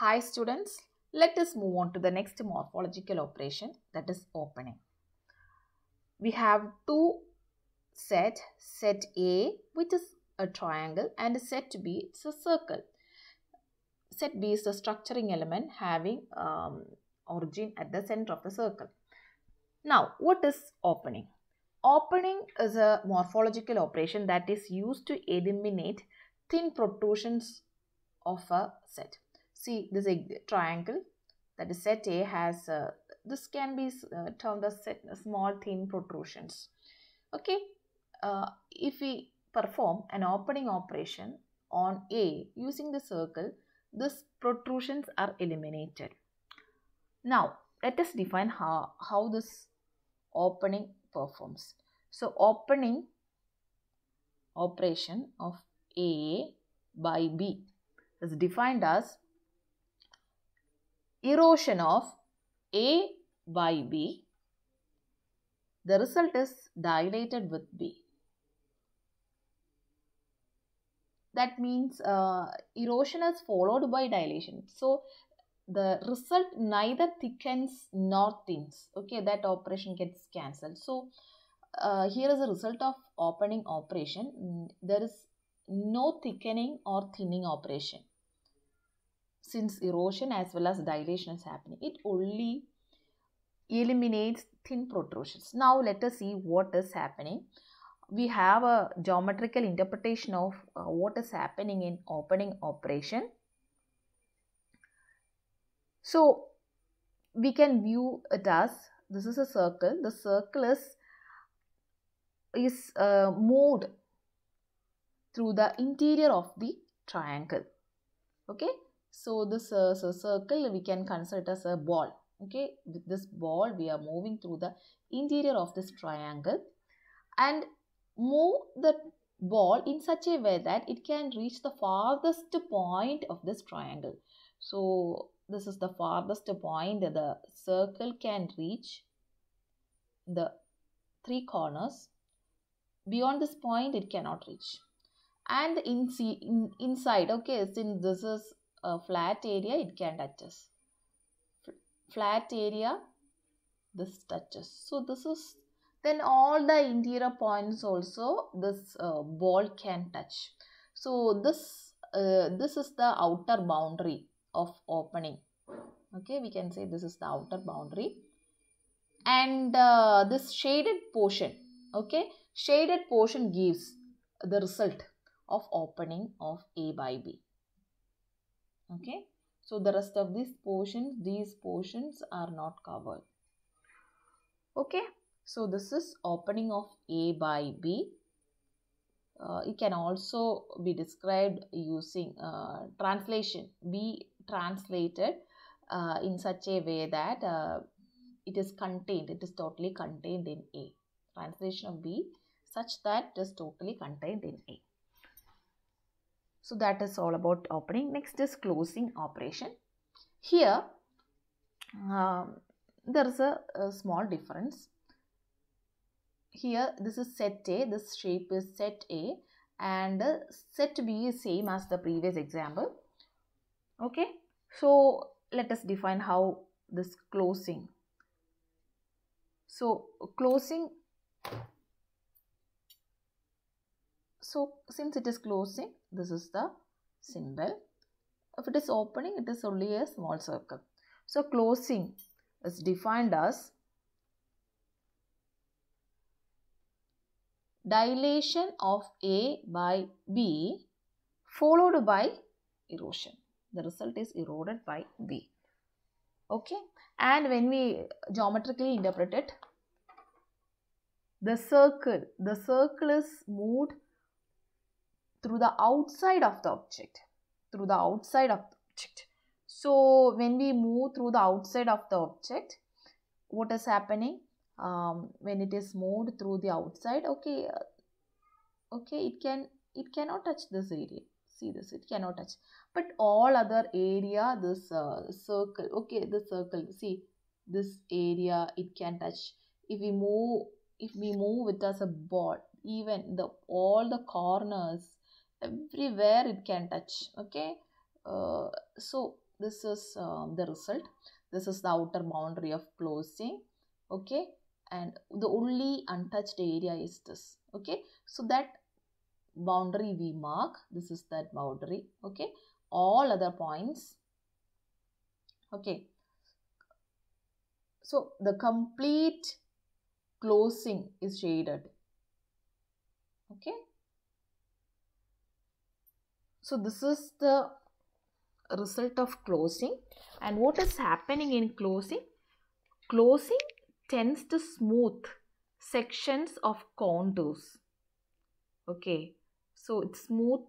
Hi students, let us move on to the next morphological operation that is opening. We have two set, set A which is a triangle and set B it's a circle. Set B is the structuring element having um, origin at the center of the circle. Now what is opening? Opening is a morphological operation that is used to eliminate thin protrusions of a set see this triangle that is set A has uh, this can be uh, termed as set, uh, small thin protrusions okay uh, if we perform an opening operation on A using the circle these protrusions are eliminated now let us define how, how this opening performs so opening operation of A by B is defined as erosion of A by B. The result is dilated with B. That means uh, erosion is followed by dilation. So the result neither thickens nor thins. Okay, that operation gets cancelled. So uh, here is a result of opening operation. There is no thickening or thinning operation since erosion as well as dilation is happening. It only eliminates thin protrusions. Now let us see what is happening. We have a geometrical interpretation of uh, what is happening in opening operation. So we can view it as this is a circle. The circle is, is uh, moved through the interior of the triangle. Okay so this uh, so uh, circle we can consider as a ball okay with this ball we are moving through the interior of this triangle and move the ball in such a way that it can reach the farthest point of this triangle so this is the farthest point that the circle can reach the three corners beyond this point it cannot reach and in, in inside okay since this is a flat area it can touches. Flat area this touches. So this is then all the interior points also this uh, ball can touch. So this uh, this is the outer boundary of opening. Okay, we can say this is the outer boundary and uh, this shaded portion okay shaded portion gives the result of opening of a by b okay so the rest of these portions these portions are not covered okay so this is opening of a by b uh, it can also be described using uh, translation be translated uh, in such a way that uh, it is contained it is totally contained in a translation of b such that it is totally contained in a so that is all about opening. Next is closing operation. Here um, there is a, a small difference. Here this is set A, this shape is set A and set B is same as the previous example. Okay, so let us define how this closing. So closing so since it is closing, this is the symbol. If it is opening, it is only a small circle. So closing is defined as dilation of A by B followed by erosion. The result is eroded by B. Okay. And when we geometrically interpret it, the circle, the circle is moved through the outside of the object through the outside of the object so when we move through the outside of the object what is happening um, when it is moved through the outside okay uh, okay it can it cannot touch this area see this it cannot touch but all other area this uh, circle okay the circle see this area it can touch if we move if we move it as a ball even the all the corners everywhere it can touch okay uh, so this is um, the result this is the outer boundary of closing okay and the only untouched area is this okay so that boundary we mark this is that boundary okay all other points okay so the complete closing is shaded so this is the result of closing and what is happening in closing closing tends to smooth sections of contours okay so it smooth